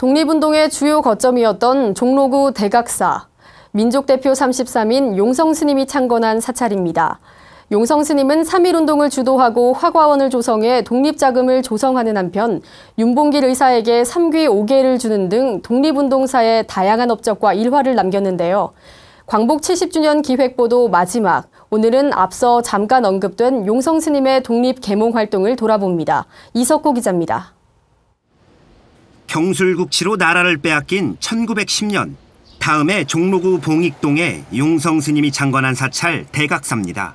독립운동의 주요 거점이었던 종로구 대각사, 민족대표 33인 용성스님이 창건한 사찰입니다. 용성스님은 3.1운동을 주도하고 화과원을 조성해 독립자금을 조성하는 한편 윤봉길 의사에게 3귀 5개를 주는 등 독립운동사의 다양한 업적과 일화를 남겼는데요. 광복 70주년 기획보도 마지막, 오늘은 앞서 잠깐 언급된 용성스님의 독립 개몽 활동을 돌아봅니다. 이석호 기자입니다. 경술국치로 나라를 빼앗긴 1910년 다음에 종로구 봉익동에 용성 스님이 장관한 사찰 대각사입니다.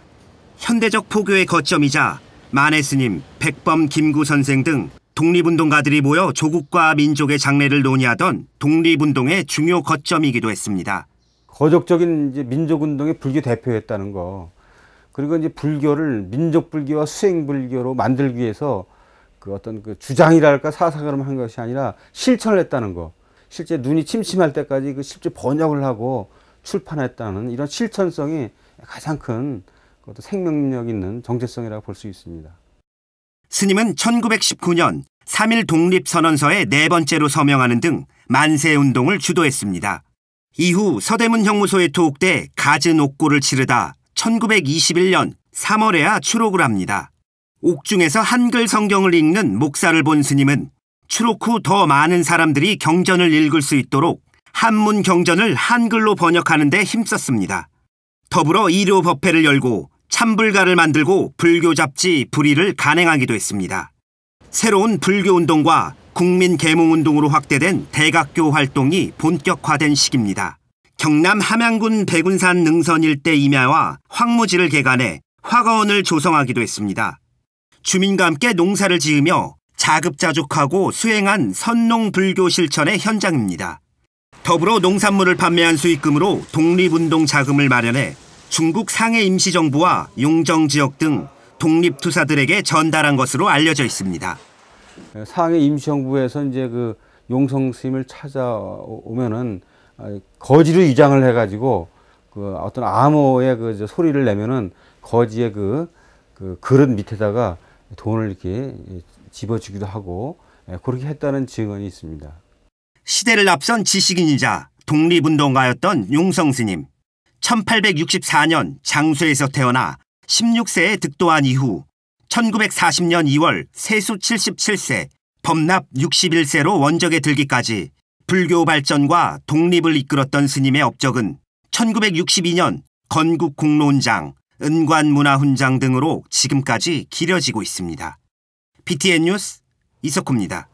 현대적 포교의 거점이자 만해 스님, 백범 김구 선생 등 독립운동가들이 모여 조국과 민족의 장래를 논의하던 독립운동의 중요 거점이기도 했습니다. 거족적인 이제 민족운동의 불교 대표였다는 거. 그리고 이제 불교를 민족 불교와 수행 불교로 만들기 위해서 그 어떤 그 주장이랄까 사상을 한 것이 아니라 실천을 했다는 거. 실제 눈이 침침할 때까지 그 실제 번역을 하고 출판했다는 이런 실천성이 가장 큰 그것도 생명력 있는 정체성이라고 볼 수 있습니다. 스님은 1919년 3일 독립선언서에 네 번째로 서명하는 등 만세운동을 주도했습니다. 이후 서대문 형무소에 투옥돼 가즈 녹고를 치르다 1921년 3월에야 추록을 합니다. 옥중에서 한글 성경을 읽는 목사를 본 스님은 추록 후 더 많은 사람들이 경전을 읽을 수 있도록 한문 경전을 한글로 번역하는 데 힘썼습니다. 더불어 일요 법회를 열고 참불가를 만들고 불교 잡지 불의를 간행하기도 했습니다. 새로운 불교 운동과 국민 계몽 운동으로 확대된 대각교 활동이 본격화된 시기입니다. 경남 함양군 백운산 능선 일대 임야와 황무지를 개간해 화가원을 조성하기도 했습니다. 주민과 함께 농사를 지으며 자급자족하고 수행한 선농불교 실천의 현장입니다. 더불어 농산물을 판매한 수익금으로 독립운동 자금을 마련해 중국 상해 임시정부와 용정 지역 등 독립투사들에게 전달한 것으로 알려져 있습니다. 상해 임시정부에서 이제 그 용성 스님을 찾아오면은 거지로 위장을 해가지고 그 어떤 암호의 그 소리를 내면은 거지의 그, 그 그릇 밑에다가 돈을 이렇게 집어주기도 하고 예, 그렇게 했다는 증언이 있습니다. 시대를 앞선 지식인이자 독립운동가였던 용성 스님. 1864년 장수에서 태어나 16세에 득도한 이후 1940년 2월 세수 77세, 범납 61세로 원적에 들기까지 불교 발전과 독립을 이끌었던 스님의 업적은 1962년 건국공론장, 은관문화훈장 등으로 지금까지 기려지고 있습니다. BTN 뉴스 이석호입니다.